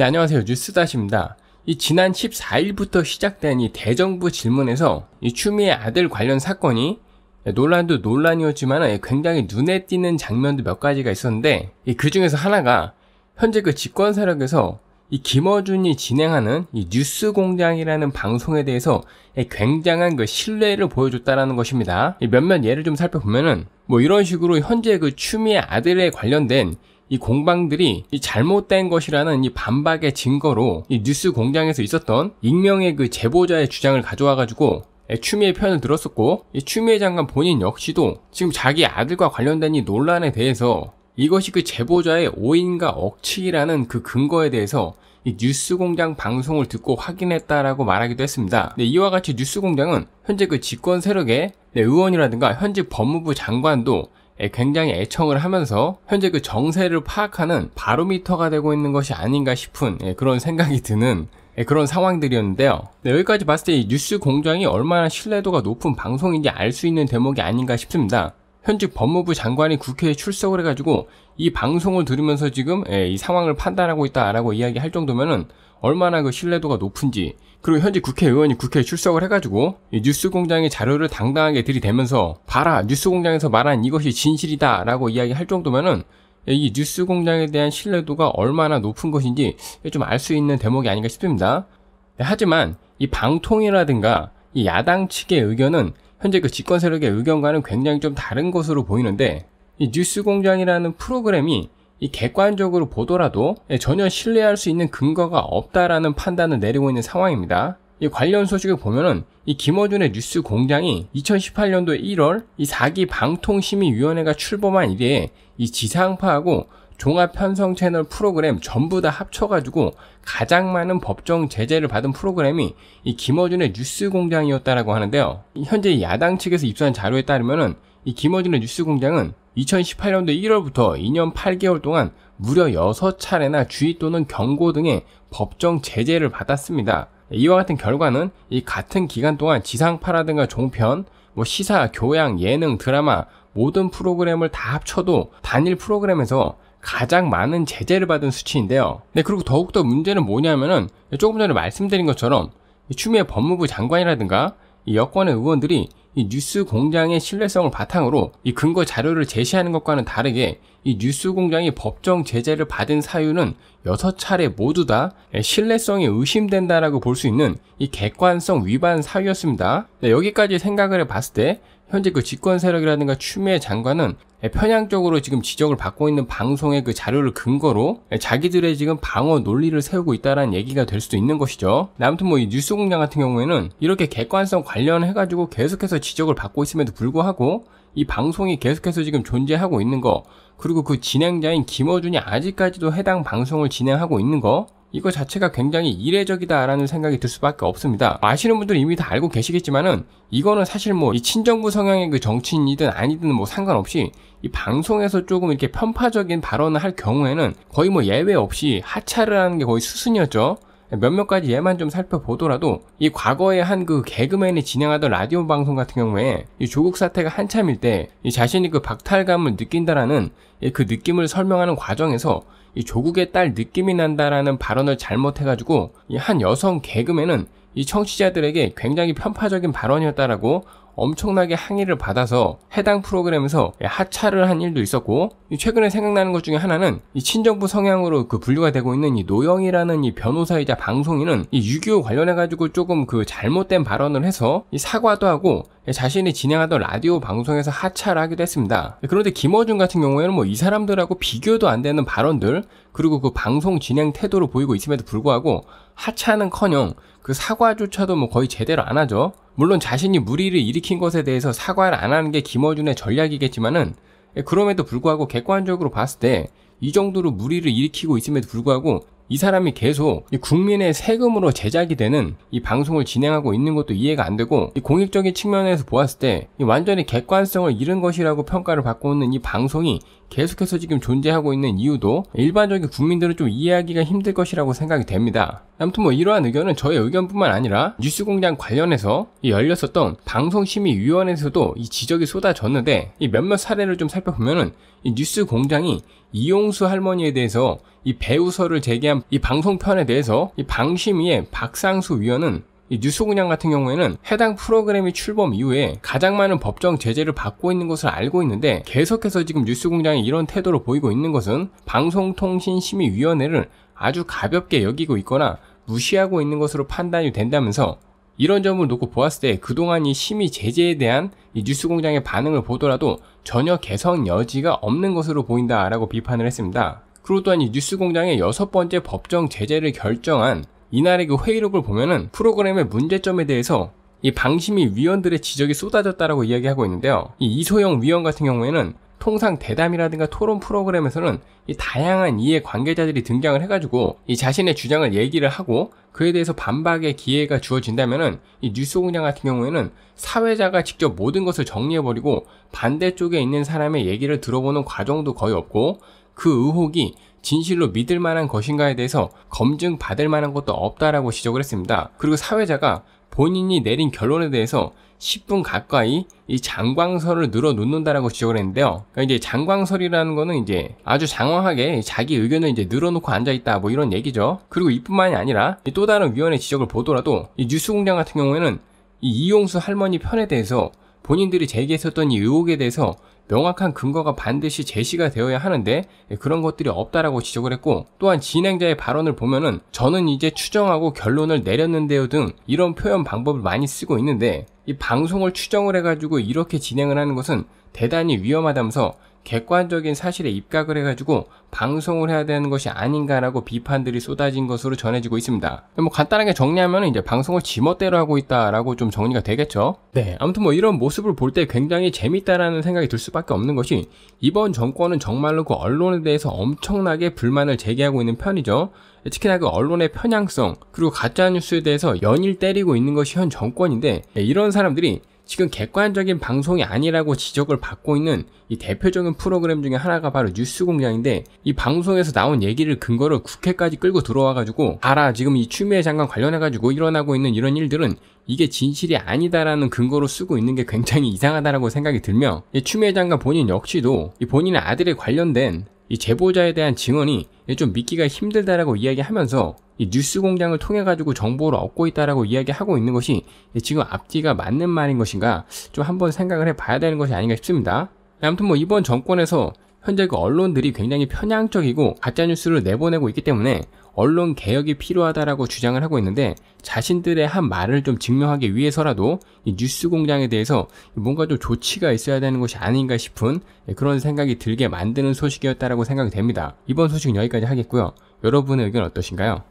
네, 안녕하세요. 뉴스다시입니다. 이 지난 14일부터 시작된 이 대정부 질문에서 이 추미애 아들 관련 사건이 논란도 논란이었지만 예, 굉장히 눈에 띄는 장면도 몇 가지가 있었는데 그 중에서 하나가 현재 그 집권 세력에서 이 김어준이 진행하는 이 뉴스 공장이라는 방송에 대해서 예, 굉장한 그 신뢰를 보여줬다라는 것입니다. 몇몇 예를 좀 살펴보면은 뭐 이런 식으로 현재 그 추미애 아들에 관련된 이 공방들이 이 잘못된 것이라는 이 반박의 증거로 이 뉴스 공장에서 있었던 익명의 그 제보자의 주장을 가져와가지고 추미애 편을 들었었고 이 추미애 장관 본인 역시도 지금 자기 아들과 관련된 이 논란에 대해서 이것이 그 제보자의 오인과 억측이라는 그 근거에 대해서 이 뉴스공장 방송을 듣고 확인했다라고 말하기도 했습니다. 네, 이와 같이 뉴스공장은 현재 그 집권 세력의 네, 의원이라든가 현직 법무부 장관도 예, 굉장히 애청을 하면서 현재 그 정세를 파악하는 바로미터가 되고 있는 것이 아닌가 싶은 예, 그런 생각이 드는 예, 그런 상황들이었는데요. 네, 여기까지 봤을 때 뉴스 공장이 얼마나 신뢰도가 높은 방송인지 알 수 있는 대목이 아닌가 싶습니다. 현직 법무부 장관이 국회에 출석을 해가지고 이 방송을 들으면서 지금 예, 이 상황을 판단하고 있다라고 이야기할 정도면은 얼마나 그 신뢰도가 높은지 그리고 현직 국회의원이 국회에 출석을 해가지고 뉴스공장의 자료를 당당하게 들이대면서 봐라 뉴스공장에서 말한 이것이 진실이다라고 이야기할 정도면은 예, 이 뉴스공장에 대한 신뢰도가 얼마나 높은 것인지 예, 좀알 수 있는 대목이 아닌가 싶습니다. 예, 하지만 이 방통이라든가 이 야당 측의 의견은 현재 그 집권 세력의 의견과는 굉장히 좀 다른 것으로 보이는데 이 뉴스 공장이라는 프로그램이 이 객관적으로 보더라도 예, 전혀 신뢰할 수 있는 근거가 없다라는 판단을 내리고 있는 상황입니다. 이 관련 소식을 보면은 이 김어준의 뉴스 공장이 2018년도 1월 이 4기 방통심의위원회가 출범한 이래 이 지상파하고 종합 편성 채널 프로그램 전부 다 합쳐가지고 가장 많은 법정 제재를 받은 프로그램이 이 김어준의 뉴스공장이었다라고 하는데요. 현재 야당 측에서 입수한 자료에 따르면은 이 김어준의 뉴스공장은 2018년도 1월부터 2년 8개월 동안 무려 6차례나 주의 또는 경고 등의 법정 제재를 받았습니다. 이와 같은 결과는 이 같은 기간 동안 지상파라든가 종편, 뭐 시사, 교양, 예능, 드라마 모든 프로그램을 다 합쳐도 단일 프로그램에서 가장 많은 제재를 받은 수치인데요. 네, 그리고 더욱더 문제는 뭐냐면은 조금 전에 말씀드린 것처럼 추미애 법무부 장관이라든가 여권의 의원들이 이 뉴스 공장의 신뢰성을 바탕으로 이 근거 자료를 제시하는 것과는 다르게 이 뉴스 공장이 법정 제재를 받은 사유는 6차례 모두 다 예, 신뢰성이 의심된다라고 볼 수 있는 이 객관성 위반 사유였습니다. 네, 여기까지 생각을 해봤을 때 현재 그 집권 세력이라든가 추미애 장관은 편향 적으로 지금 지적을 받고 있는 방송의 그 자료를 근거로 자기들의 지금 방어 논리를 세우고 있다라는 얘기가 될 수도 있는 것이죠. 아무튼 뭐 이 뉴스 공장 같은 경우에는 이렇게 객관성 관련해가지고 계속해서 지적을 받고 있음에도 불구하고 이 방송이 계속해서 지금 존재하고 있는 거 그리고 그 진행자인 김어준이 아직까지도 해당 방송을 진행하고 있는 거 이거 자체가 굉장히 이례적이다라는 생각이 들 수밖에 없습니다. 아시는 분들은 이미 다 알고 계시겠지만은 이거는 사실 뭐 이 친정부 성향의 그 정치인이든 아니든 뭐 상관없이 이 방송에서 조금 이렇게 편파적인 발언을 할 경우에는 거의 뭐 예외 없이 하차를 하는 게 거의 수순이었죠. 몇몇 가지 예만 좀 살펴보더라도 이 과거에 한 그 개그맨이 진행하던 라디오 방송 같은 경우에 이 조국 사태가 한참일 때 이 자신이 그 박탈감을 느낀다라는 그 느낌을 설명하는 과정에서 이 조국의 딸 느낌이 난다라는 발언을 잘못해가지고 이 한 여성 개그맨은 이 청취자들에게 굉장히 편파적인 발언이었다라고 엄청나게 항의를 받아서 해당 프로그램에서 하차를 한 일도 있었고 최근에 생각나는 것 중에 하나는 이 친정부 성향으로 그 분류가 되고 있는 이 노영이라는 이 변호사이자 방송인은 이6.25 관련해가지고 조금 그 잘못된 발언을 해서 이 사과도 하고 자신이 진행하던 라디오 방송에서 하차를 하기도 했습니다. 그런데 김어준 같은 경우에는 뭐 이 사람들하고 비교도 안 되는 발언들 그리고 그 방송 진행 태도를 보이고 있음에도 불구하고 하차는커녕 그 사과조차도 뭐 거의 제대로 안 하죠. 물론 자신이 무리를 일으킨 것에 대해서 사과를 안 하는 게 김어준의 전략이겠지만은 예, 그럼에도 불구하고 객관적으로 봤을 때 이 정도로 무리를 일으키고 있음에도 불구하고 이 사람이 계속 이 국민의 세금으로 제작이 되는 이 방송을 진행하고 있는 것도 이해가 안 되고 이 공익적인 측면에서 보았을 때 완전히 객관성을 잃은 것이라고 평가를 받고 있는 이 방송이 계속해서 지금 존재하고 있는 이유도 일반적인 국민들은 좀 이해하기가 힘들 것이라고 생각이 됩니다. 아무튼 뭐 이러한 의견은 저의 의견뿐만 아니라 뉴스공장 관련해서 열렸었던 방송심의위원회에서도 이 지적이 쏟아졌는데 이 몇몇 사례를 좀 살펴보면은 이 뉴스공장이 이용수 할머니에 대해서 이 배우설을 제기한 이 방송편에 대해서 이 방심위의 박상수 위원은 이 뉴스공장 같은 경우에는 해당 프로그램이 출범 이후에 가장 많은 법정 제재를 받고 있는 것을 알고 있는데 계속해서 지금 뉴스공장이 이런 태도로 보이고 있는 것은 방송통신심의위원회를 아주 가볍게 여기고 있거나 무시하고 있는 것으로 판단이 된다면서 이런 점을 놓고 보았을 때 그동안 이 심의 제재에 대한 이 뉴스 공장의 반응을 보더라도 전혀 개성 여지가 없는 것으로 보인다라고 비판을 했습니다. 그리고 또한 이 뉴스 공장의 여섯 번째 법정 제재를 결정한 이날의 그 회의록을 보면은 프로그램의 문제점에 대해서 이 방심위 위원들의 지적이 쏟아졌다라고 이야기하고 있는데요. 이 이소영 위원 같은 경우에는 통상 대담이라든가 토론 프로그램에서는 이 다양한 이해 관계자들이 등장을 해가지고 이 자신의 주장을 얘기를 하고 그에 대해서 반박의 기회가 주어진다면은 이 뉴스 공장 같은 경우에는 사회자가 직접 모든 것을 정리해버리고 반대쪽에 있는 사람의 얘기를 들어보는 과정도 거의 없고 그 의혹이 진실로 믿을 만한 것인가에 대해서 검증 받을 만한 것도 없다라고 지적을 했습니다. 그리고 사회자가 본인이 내린 결론에 대해서 10분 가까이 이 장광설을 늘어 놓는다라고 지적을 했는데요. 그러니까 이제 장광설이라는 거는 이제 아주 장황하게 자기 의견을 이제 늘어놓고 앉아있다 뭐 이런 얘기죠. 그리고 이뿐만이 아니라 또 다른 위원의 지적을 보더라도 이 뉴스공장 같은 경우에는 이 이용수 할머니 편에 대해서 본인들이 제기했었던 이 의혹에 대해서 명확한 근거가 반드시 제시가 되어야 하는데 예, 그런 것들이 없다라고 지적을 했고 또한 진행자의 발언을 보면은 저는 이제 추정하고 결론을 내렸는데요 등 이런 표현 방법을 많이 쓰고 있는데 이 방송을 추정을 해가지고 이렇게 진행을 하는 것은 대단히 위험하다면서 객관적인 사실에 입각을 해가지고 방송을 해야 되는 것이 아닌가라고 비판들이 쏟아진 것으로 전해지고 있습니다. 뭐 간단하게 정리하면 이제 방송을 지멋대로 하고 있다라고 좀 정리가 되겠죠. 네, 아무튼 뭐 이런 모습을 볼 때 굉장히 재밌다라는 생각이 들 수밖에 없는 것이 이번 정권은 정말로 그 언론에 대해서 엄청나게 불만을 제기하고 있는 편이죠. 특히나 그 언론의 편향성 그리고 가짜 뉴스에 대해서 연일 때리고 있는 것이 현 정권인데 이런 사람들이 지금 객관적인 방송이 아니라고 지적을 받고 있는 이 대표적인 프로그램 중에 하나가 바로 뉴스공장인데 이 방송에서 나온 얘기를 근거로 국회까지 끌고 들어와가지고 알아 지금 이 추미애 장관 관련해가지고 일어나고 있는 이런 일들은 이게 진실이 아니다라는 근거로 쓰고 있는 게 굉장히 이상하다라고 생각이 들며 이 추미애 장관 본인 역시도 이 본인의 아들에 관련된 이 제보자에 대한 증언이 좀 믿기가 힘들다라고 이야기하면서 뉴스 공장을 통해 가지고 정보를 얻고 있다라고 이야기하고 있는 것이 지금 앞뒤가 맞는 말인 것인가 좀 한번 생각을 해봐야 되는 것이 아닌가 싶습니다. 네, 아무튼 뭐 이번 정권에서 현재 그 언론들이 굉장히 편향적이고 가짜뉴스를 내보내고 있기 때문에 언론 개혁이 필요하다라고 주장을 하고 있는데 자신들의 한 말을 좀 증명하기 위해서라도 이 뉴스 공장에 대해서 뭔가 좀 조치가 있어야 되는 것이 아닌가 싶은 그런 생각이 들게 만드는 소식이었다라고 생각이 됩니다. 이번 소식은 여기까지 하겠고요. 여러분의 의견 어떠신가요?